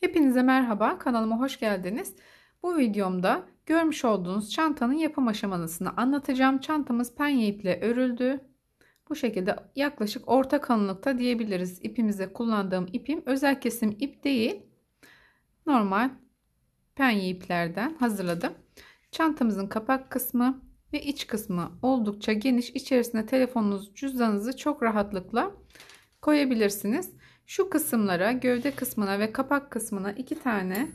Hepinize merhaba, kanalıma hoş geldiniz. Bu videomda görmüş olduğunuz çantanın yapım aşamasını anlatacağım. Çantamız penye iple örüldü. Bu şekilde yaklaşık orta kalınlıkta diyebiliriz. İpimize kullandığım ipim özel kesim ip değil. Normal penye iplerden hazırladım. Çantamızın kapak kısmı ve iç kısmı oldukça geniş. İçerisine telefonunuzu, cüzdanınızı çok rahatlıkla koyabilirsiniz. Şu kısımlara gövde kısmına ve kapak kısmına iki tane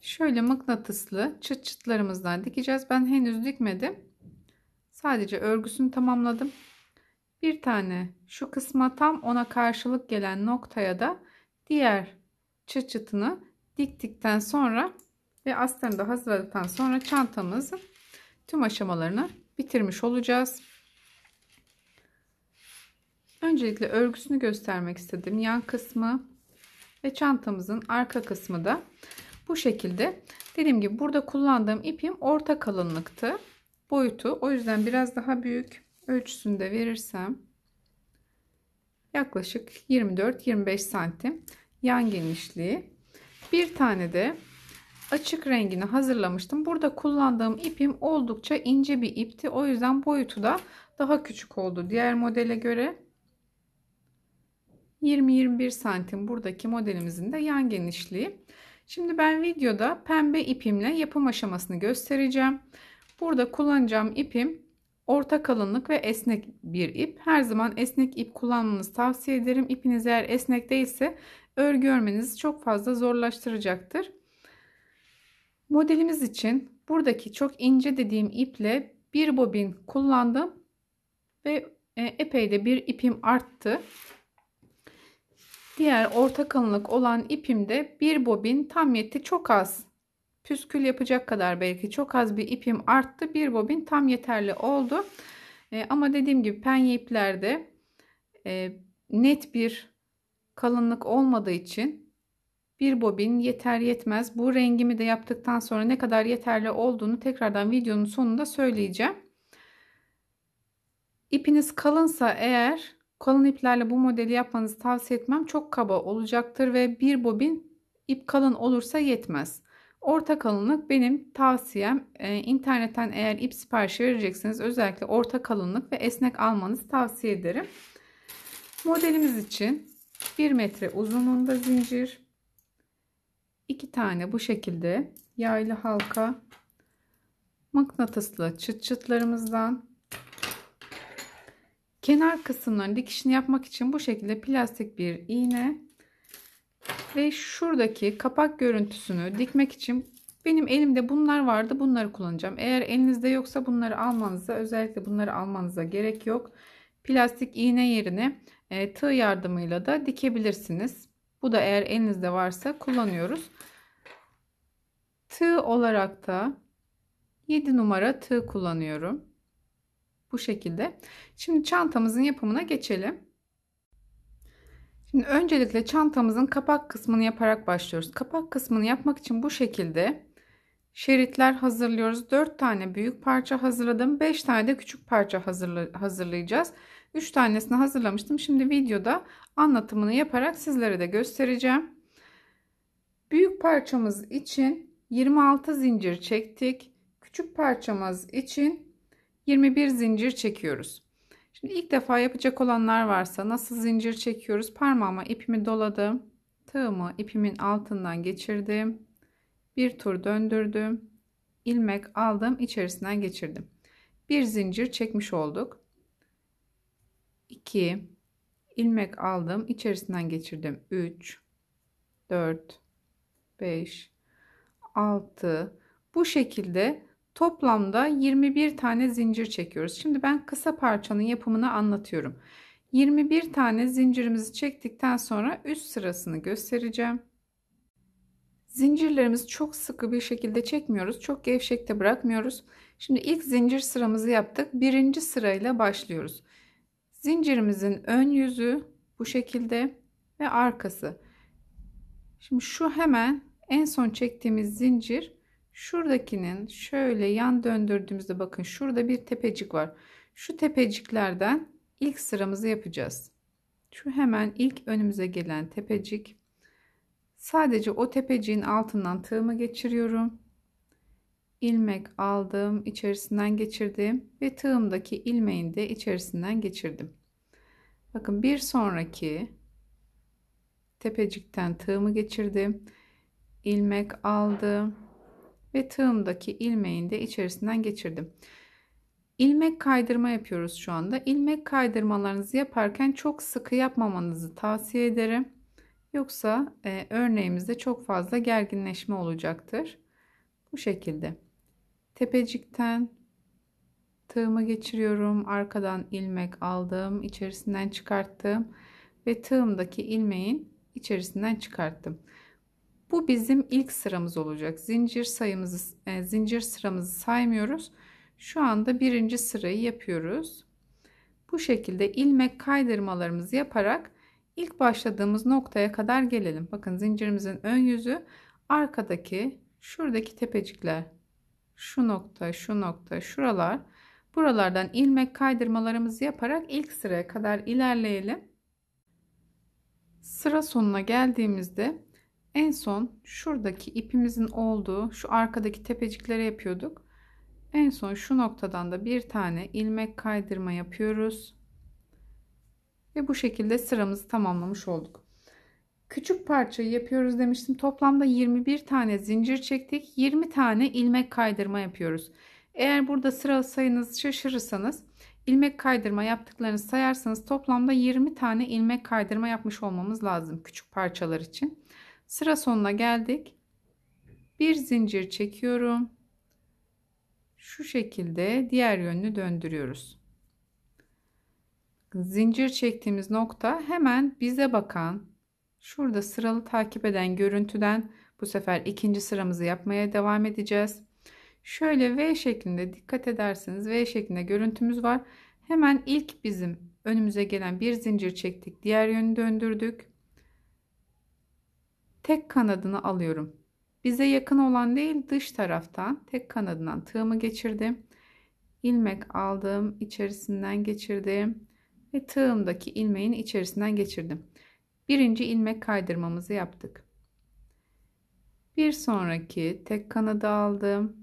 şöyle mıknatıslı çıt çıtlarımızdan dikeceğiz. Ben henüz dikmedim. Sadece örgüsünü tamamladım. Bir tane şu kısma tam ona karşılık gelen noktaya da diğer çıt çıtını diktikten sonra ve astarını da hazırladıktan sonra çantamızın tüm aşamalarını bitirmiş olacağız. Öncelikle örgüsünü göstermek istedim. Yan kısmı ve çantamızın arka kısmı da bu şekilde. Dediğim gibi burada kullandığım ipim orta kalınlıktı. Boyutu o yüzden biraz daha büyük ölçüsünde verirsem yaklaşık 24-25 santim yan genişliği. Bir tane de açık rengini hazırlamıştım. Burada kullandığım ipim oldukça ince bir ipti. O yüzden boyutu da daha küçük oldu diğer modele göre. 20-21 santim buradaki modelimizin de yan genişliği. Şimdi ben videoda pembe ipimle yapım aşamasını göstereceğim. Burada kullanacağım ipim orta kalınlık ve esnek bir ip. Her zaman esnek ip kullanmanızı tavsiye ederim. İpiniz eğer esnek değilse örgü örmenizi çok fazla zorlaştıracaktır. Modelimiz için buradaki çok ince dediğim iple bir bobin kullandım ve e, epey de bir ipim arttı. Diğer orta kalınlık olan ipimde bir bobin tam yetti çok az. Püskül yapacak kadar belki çok az bir ipim arttı. Bir bobin tam yeterli oldu. E, ama dediğim gibi penye iplerde e, net bir kalınlık olmadığı için bir bobin yeter yetmez. Bu rengimi de yaptıktan sonra ne kadar yeterli olduğunu tekrardan videonun sonunda söyleyeceğim. İpiniz kalınsa eğer Kalın iplerle bu modeli yapmanızı tavsiye etmem. Çok kaba olacaktır ve bir bobin ip kalın olursa yetmez. Orta kalınlık benim tavsiyem. E, internetten eğer ip siparişi verecekseniz özellikle orta kalınlık ve esnek almanızı tavsiye ederim. Modelimiz için 1 metre uzunluğunda zincir, 2 tane bu şekilde yaylı halka, mıknatıslı çıt çıtlarımızdan Kenar kısımların dikişini yapmak için bu şekilde plastik bir iğne ve şuradaki kapak görüntüsünü dikmek için benim elimde bunlar vardı. Bunları kullanacağım. Eğer elinizde yoksa bunları almanıza özellikle bunları almanıza gerek yok. Plastik iğne yerine e, tığ yardımıyla da dikebilirsiniz. Bu da eğer elinizde varsa kullanıyoruz. Tığ olarak da 7 numara tığ kullanıyorum. Bu şekilde. Şimdi çantamızın yapımına geçelim. Şimdi öncelikle çantamızın kapak kısmını yaparak başlıyoruz. Kapak kısmını yapmak için bu şekilde şeritler hazırlıyoruz. 4 tane büyük parça hazırladım. 5 tane de küçük parça hazırlayacağız. 3 tanesini hazırlamıştım. Şimdi videoda anlatımını yaparak sizlere de göstereceğim. Büyük parçamız için 26 zincir çektik. Küçük parçamız için 21 zincir çekiyoruz. Şimdi ilk defa yapacak olanlar varsa nasıl zincir çekiyoruz? Parmağıma ipimi doladım. Tığımı ipimin altından geçirdim. Bir tur döndürdüm. ilmek aldım, içerisinden geçirdim. Bir zincir çekmiş olduk. 2 ilmek aldım, içerisinden geçirdim. 3 4 5 6 bu şekilde Toplamda 21 tane zincir çekiyoruz. Şimdi ben kısa parçanın yapımını anlatıyorum. 21 tane zincirimizi çektikten sonra üst sırasını göstereceğim. Zincirlerimizi çok sıkı bir şekilde çekmiyoruz. Çok gevşekte bırakmıyoruz. Şimdi ilk zincir sıramızı yaptık. Birinci sırayla başlıyoruz. Zincirimizin ön yüzü bu şekilde ve arkası. Şimdi şu hemen en son çektiğimiz zincir Şuradakinin şöyle yan döndürdüğümüzde bakın şurada bir tepecik var. Şu tepeciklerden ilk sıramızı yapacağız. Şu hemen ilk önümüze gelen tepecik. Sadece o tepeciğin altından tığımı geçiriyorum. İlmek aldım, içerisinden geçirdim ve tığımdaki ilmeğin de içerisinden geçirdim. Bakın bir sonraki tepecikten tığımı geçirdim. ilmek aldım ve tığımdaki ilmeğin de içerisinden geçirdim. İlmek kaydırma yapıyoruz şu anda. İlmek kaydırmalarınızı yaparken çok sıkı yapmamanızı tavsiye ederim. Yoksa e, örneğimizde çok fazla gerginleşme olacaktır. Bu şekilde. Tepecikten tığımı geçiriyorum. Arkadan ilmek aldım. içerisinden çıkarttım. Ve tığımdaki ilmeğin içerisinden çıkarttım. Bu bizim ilk sıramız olacak. Zincir sayımızı e, zincir sıramızı saymıyoruz. Şu anda birinci sırayı yapıyoruz. Bu şekilde ilmek kaydırmalarımızı yaparak ilk başladığımız noktaya kadar gelelim. Bakın zincirimizin ön yüzü arkadaki şuradaki tepecikler şu nokta şu nokta şuralar buralardan ilmek kaydırmalarımızı yaparak ilk sıraya kadar ilerleyelim. Sıra sonuna geldiğimizde en son şuradaki ipimizin olduğu şu arkadaki tepeciklere yapıyorduk. En son şu noktadan da bir tane ilmek kaydırma yapıyoruz. Ve bu şekilde sıramızı tamamlamış olduk. Küçük parçayı yapıyoruz demiştim. Toplamda 21 tane zincir çektik. 20 tane ilmek kaydırma yapıyoruz. Eğer burada sıra sayınız şaşırırsanız ilmek kaydırma yaptıklarını sayarsanız toplamda 20 tane ilmek kaydırma yapmış olmamız lazım küçük parçalar için. Sıra sonuna geldik. Bir zincir çekiyorum. Şu şekilde diğer yönünü döndürüyoruz. Zincir çektiğimiz nokta hemen bize bakan şurada sıralı takip eden görüntüden bu sefer ikinci sıramızı yapmaya devam edeceğiz. Şöyle V şeklinde dikkat ederseniz V şeklinde görüntümüz var. Hemen ilk bizim önümüze gelen bir zincir çektik. Diğer yönü döndürdük tek kanadını alıyorum. Bize yakın olan değil dış taraftan tek kanadından tığımı geçirdim. İlmek aldım, içerisinden geçirdim ve tığımdaki ilmeğin içerisinden geçirdim. Birinci ilmek kaydırmamızı yaptık. Bir sonraki tek kanadı aldım.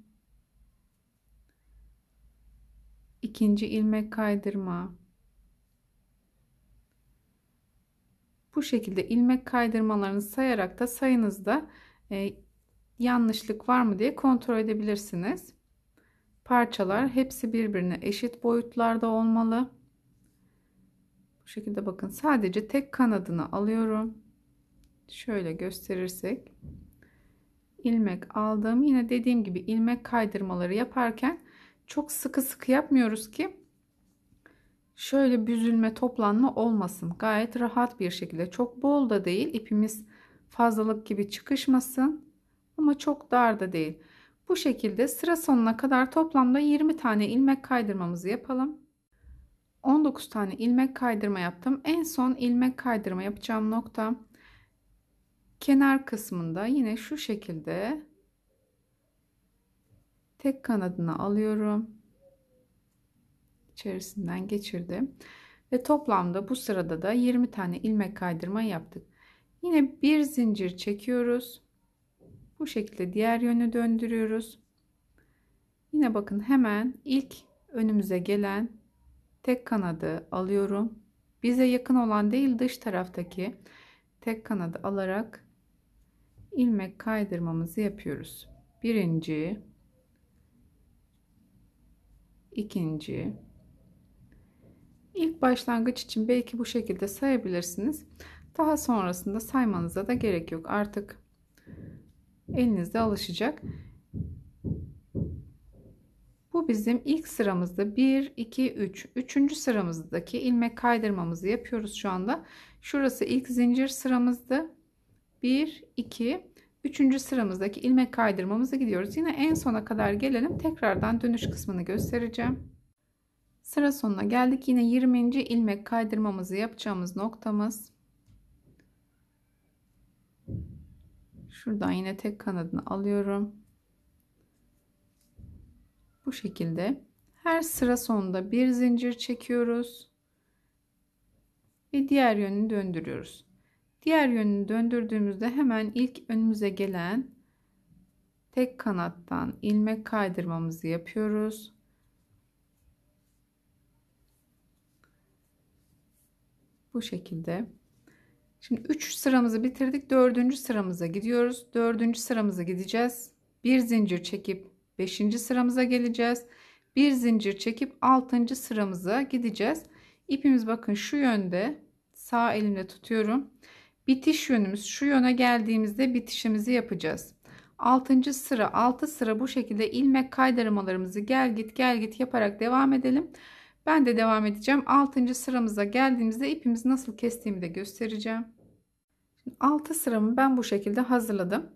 İkinci ilmek kaydırma, Bu şekilde ilmek kaydırmalarını sayarak da sayınızda e, yanlışlık var mı diye kontrol edebilirsiniz. Parçalar hepsi birbirine eşit boyutlarda olmalı. Bu şekilde bakın sadece tek kanadını alıyorum. Şöyle gösterirsek ilmek aldım. Yine dediğim gibi ilmek kaydırmaları yaparken çok sıkı sıkı yapmıyoruz ki şöyle büzülme toplanma olmasın. Gayet rahat bir şekilde çok bol da değil ipimiz fazlalık gibi çıkışmasın ama çok dar da değil. Bu şekilde sıra sonuna kadar toplamda 20 tane ilmek kaydırmamızı yapalım. 19 tane ilmek kaydırma yaptım. En son ilmek kaydırma yapacağım nokta kenar kısmında yine şu şekilde tek kanadını alıyorum içerisinden geçirdim. Ve toplamda bu sırada da 20 tane ilmek kaydırma yaptık. Yine bir zincir çekiyoruz. Bu şekilde diğer yönü döndürüyoruz. Yine bakın hemen ilk önümüze gelen tek kanadı alıyorum. Bize yakın olan değil dış taraftaki tek kanadı alarak ilmek kaydırmamızı yapıyoruz. Birinci, ikinci, İlk başlangıç için belki bu şekilde sayabilirsiniz. Daha sonrasında saymanıza da gerek yok. Artık elinizde alışacak. Bu bizim ilk sıramızda 1, 2, 3. Üçüncü sıramızdaki ilmek kaydırmamızı yapıyoruz şu anda. Şurası ilk zincir sıramızdı. 1, 2, 3. sıramızdaki ilmek kaydırmamızı gidiyoruz. Yine en sona kadar gelelim. Tekrardan dönüş kısmını göstereceğim. Sıra sonuna geldik. Yine 20. ilmek kaydırmamızı yapacağımız noktamız. Şuradan yine tek kanadını alıyorum. Bu şekilde her sıra sonunda bir zincir çekiyoruz. Ve diğer yönünü döndürüyoruz. Diğer yönünü döndürdüğümüzde hemen ilk önümüze gelen tek kanattan ilmek kaydırmamızı yapıyoruz. Bu şekilde. Şimdi 3 sıramızı bitirdik. Dördüncü sıramıza gidiyoruz. Dördüncü sıramıza gideceğiz. Bir zincir çekip 5. sıramıza geleceğiz. Bir zincir çekip 6. sıramıza gideceğiz. İpimiz bakın şu yönde. Sağ elimle tutuyorum. Bitiş yönümüz şu yöne geldiğimizde bitişimizi yapacağız. 6. sıra 6 sıra bu şekilde ilmek kaydırmalarımızı gel git gel git yaparak devam edelim. Ben de devam edeceğim. 6. sıramıza geldiğimizde ipimizi nasıl kestiğimi de göstereceğim. 6 sıramı ben bu şekilde hazırladım.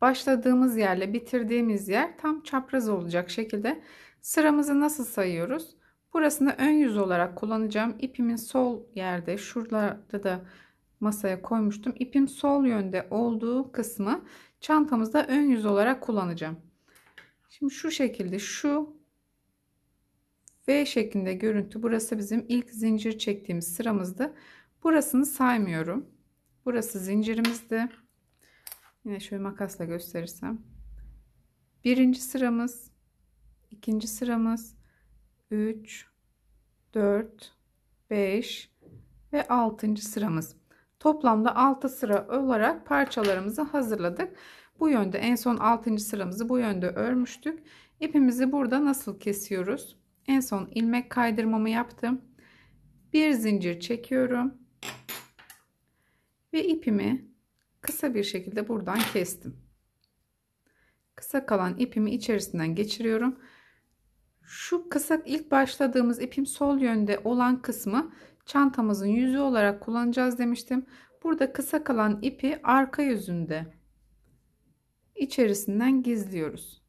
Başladığımız yerle bitirdiğimiz yer tam çapraz olacak şekilde sıramızı nasıl sayıyoruz? Burasını ön yüz olarak kullanacağım. İpimin sol yerde şurada da masaya koymuştum. İpim sol yönde olduğu kısmı çantamızda ön yüz olarak kullanacağım. Şimdi şu şekilde şu V şeklinde görüntü. Burası bizim ilk zincir çektiğimiz sıramızdı. Burasını saymıyorum. Burası zincirimizdi. Yine şöyle makasla gösterirsem. Birinci sıramız, ikinci sıramız, 3, 4, 5 ve 6. sıramız. Toplamda 6 sıra olarak parçalarımızı hazırladık. Bu yönde en son 6. sıramızı bu yönde örmüştük. İpimizi burada nasıl kesiyoruz? en son ilmek kaydırmamı yaptım bir zincir çekiyorum ve ipimi kısa bir şekilde buradan kestim kısa kalan ipimi içerisinden geçiriyorum şu kısa ilk başladığımız ipim sol yönde olan kısmı çantamızın yüzü olarak kullanacağız demiştim burada kısa kalan ipi arka yüzünde içerisinden gizliyoruz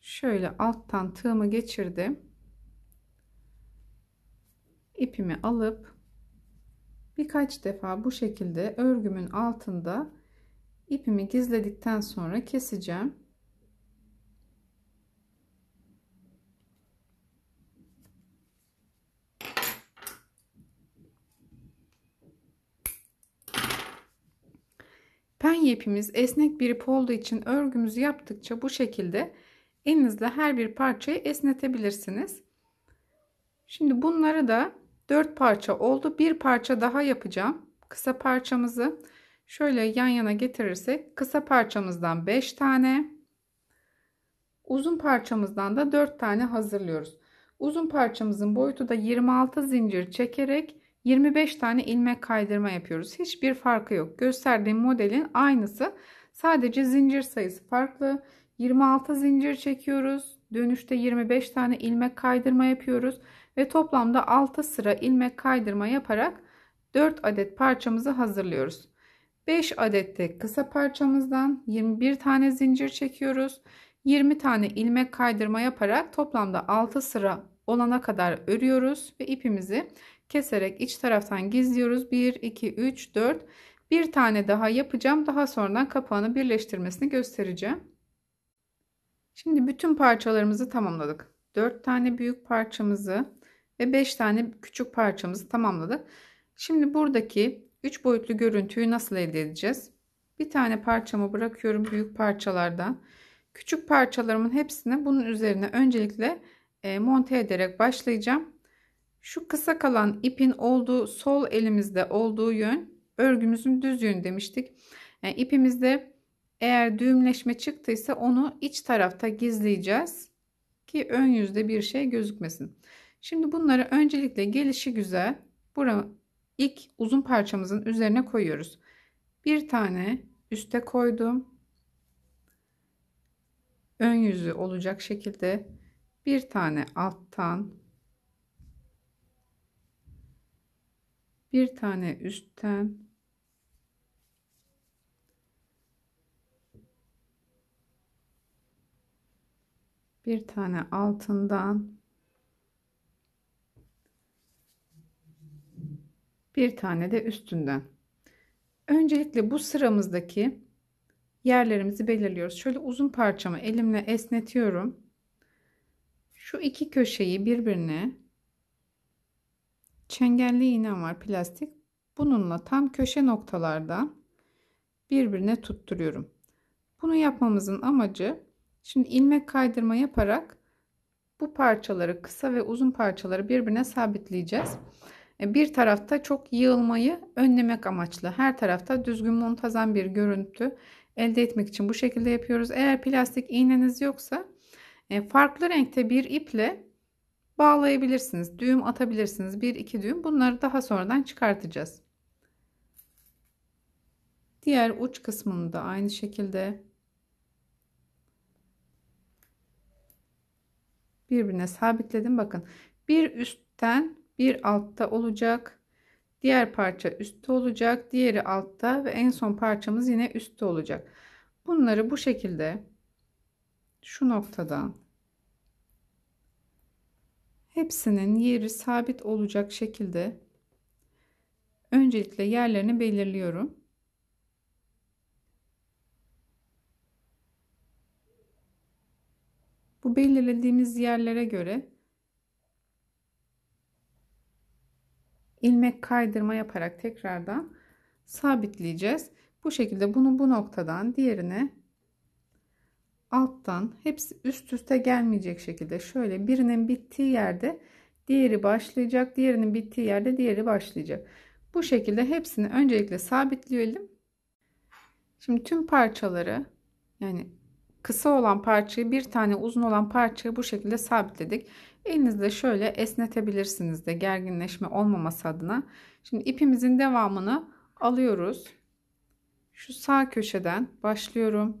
şöyle alttan tığımı geçirdim. ipimi alıp birkaç defa bu şekilde örgümün altında ipimi gizledikten sonra keseceğim. Pen ipimiz esnek bir ip olduğu için örgümüzü yaptıkça bu şekilde elinizle her bir parçayı esnetebilirsiniz. Şimdi bunları da 4 parça oldu. Bir parça daha yapacağım. Kısa parçamızı şöyle yan yana getirirsek kısa parçamızdan 5 tane uzun parçamızdan da 4 tane hazırlıyoruz. Uzun parçamızın boyutu da 26 zincir çekerek 25 tane ilmek kaydırma yapıyoruz. Hiçbir farkı yok. Gösterdiğim modelin aynısı. Sadece zincir sayısı farklı. 26 zincir çekiyoruz. Dönüşte 25 tane ilmek kaydırma yapıyoruz ve toplamda 6 sıra ilmek kaydırma yaparak 4 adet parçamızı hazırlıyoruz. 5 adet de kısa parçamızdan 21 tane zincir çekiyoruz. 20 tane ilmek kaydırma yaparak toplamda 6 sıra olana kadar örüyoruz ve ipimizi keserek iç taraftan gizliyoruz. 1 2 3 4 bir tane daha yapacağım. Daha sonra kapağını birleştirmesini göstereceğim. Şimdi bütün parçalarımızı tamamladık. 4 tane büyük parçamızı ve 5 tane küçük parçamızı tamamladık. Şimdi buradaki 3 boyutlu görüntüyü nasıl elde edeceğiz? Bir tane parçamı bırakıyorum büyük parçalardan. Küçük parçalarımın hepsini bunun üzerine öncelikle e, monte ederek başlayacağım. Şu kısa kalan ipin olduğu sol elimizde olduğu yön örgümüzün düz yönü demiştik. Yani e, ipimizde eğer düğümleşme çıktıysa onu iç tarafta gizleyeceğiz ki ön yüzde bir şey gözükmesin. Şimdi bunları öncelikle gelişi güzel bura ilk uzun parçamızın üzerine koyuyoruz. Bir tane üste koydum. Ön yüzü olacak şekilde bir tane alttan bir tane üstten bir tane altından bir tane de üstünden. Öncelikle bu sıramızdaki yerlerimizi belirliyoruz. Şöyle uzun parçamı elimle esnetiyorum. Şu iki köşeyi birbirine çengelli iğne var plastik. Bununla tam köşe noktalarda birbirine tutturuyorum. Bunu yapmamızın amacı Şimdi ilmek kaydırma yaparak bu parçaları kısa ve uzun parçaları birbirine sabitleyeceğiz. E, bir tarafta çok yığılmayı önlemek amaçlı. Her tarafta düzgün muntazam bir görüntü elde etmek için bu şekilde yapıyoruz. Eğer plastik iğneniz yoksa e, farklı renkte bir iple bağlayabilirsiniz. Düğüm atabilirsiniz. bir iki düğüm. Bunları daha sonradan çıkartacağız. Diğer uç kısmını da aynı şekilde birbirine sabitledim. Bakın bir üstten bir altta olacak. Diğer parça üstte olacak. Diğeri altta ve en son parçamız yine üstte olacak. Bunları bu şekilde şu noktadan hepsinin yeri sabit olacak şekilde öncelikle yerlerini belirliyorum. Bu belirlediğimiz yerlere göre ilmek kaydırma yaparak tekrardan sabitleyeceğiz. Bu şekilde bunu bu noktadan diğerine alttan hepsi üst üste gelmeyecek şekilde şöyle birinin bittiği yerde diğeri başlayacak. Diğerinin bittiği yerde diğeri başlayacak. Bu şekilde hepsini öncelikle sabitleyelim. Şimdi tüm parçaları yani kısa olan parçayı bir tane uzun olan parçayı bu şekilde sabitledik. Elinizde şöyle esnetebilirsiniz de gerginleşme olmaması adına. Şimdi ipimizin devamını alıyoruz. Şu sağ köşeden başlıyorum.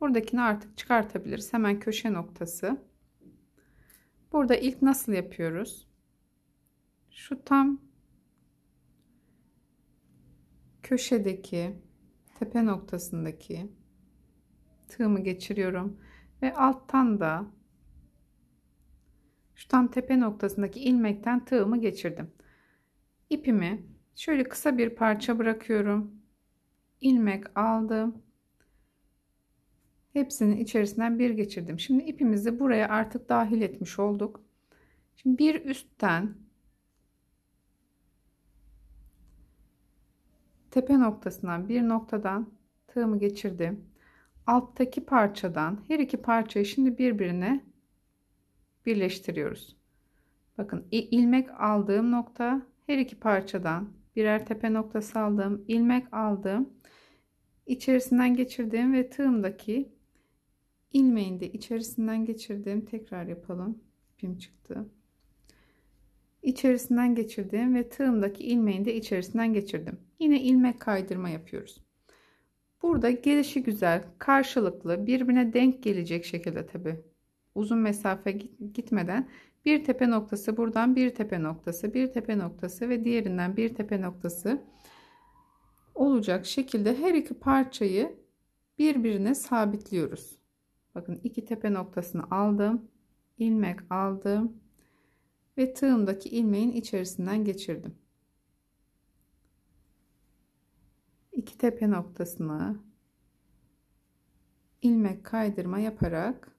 Buradakini artık çıkartabiliriz. Hemen köşe noktası. Burada ilk nasıl yapıyoruz? Şu tam köşedeki tepe noktasındaki tığımı geçiriyorum ve alttan da şu tam tepe noktasındaki ilmekten tığımı geçirdim. İpimi şöyle kısa bir parça bırakıyorum. ilmek aldım. Hepsinin içerisinden bir geçirdim. Şimdi ipimizi buraya artık dahil etmiş olduk. Şimdi bir üstten tepe noktasından bir noktadan tığımı geçirdim alttaki parçadan her iki parçayı şimdi birbirine birleştiriyoruz. Bakın ilmek aldığım nokta her iki parçadan birer tepe noktası aldım, ilmek aldım, içerisinden geçirdiğim ve tığımdaki ilmeğin de içerisinden geçirdiğim tekrar yapalım. İpim çıktı. İçerisinden geçirdiğim ve tığımdaki ilmeğin de içerisinden geçirdim. Yine ilmek kaydırma yapıyoruz. Burada gelişi güzel, karşılıklı, birbirine denk gelecek şekilde tabi uzun mesafe gitmeden bir tepe noktası buradan bir tepe noktası, bir tepe noktası ve diğerinden bir tepe noktası olacak şekilde her iki parçayı birbirine sabitliyoruz. Bakın iki tepe noktasını aldım, ilmek aldım ve tığımdaki ilmeğin içerisinden geçirdim. iki tepe noktasına ilmek kaydırma yaparak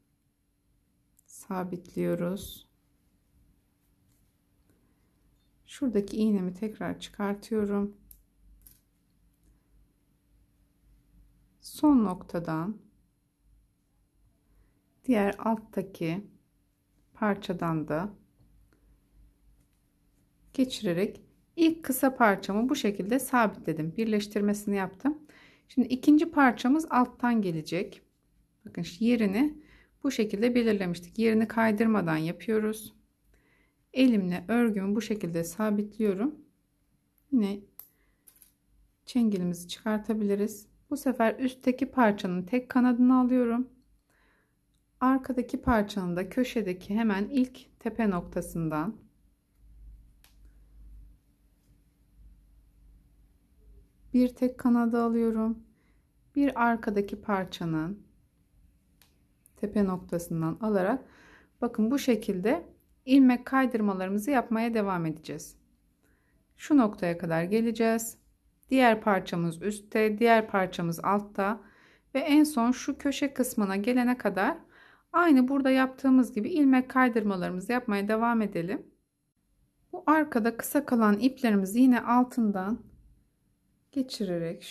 sabitliyoruz. Şuradaki iğnemi tekrar çıkartıyorum. Son noktadan diğer alttaki parçadan da geçirerek İlk kısa parçamı bu şekilde sabitledim. Birleştirmesini yaptım. Şimdi ikinci parçamız alttan gelecek. Bakın yerini bu şekilde belirlemiştik. Yerini kaydırmadan yapıyoruz. Elimle örgümü bu şekilde sabitliyorum. Yine çengelimizi çıkartabiliriz. Bu sefer üstteki parçanın tek kanadını alıyorum. Arkadaki parçanın da köşedeki hemen ilk tepe noktasından bir tek kanada alıyorum. Bir arkadaki parçanın tepe noktasından alarak bakın bu şekilde ilmek kaydırmalarımızı yapmaya devam edeceğiz. Şu noktaya kadar geleceğiz. Diğer parçamız üstte, diğer parçamız altta ve en son şu köşe kısmına gelene kadar aynı burada yaptığımız gibi ilmek kaydırmalarımızı yapmaya devam edelim. Bu arkada kısa kalan iplerimizi yine altından geçirerek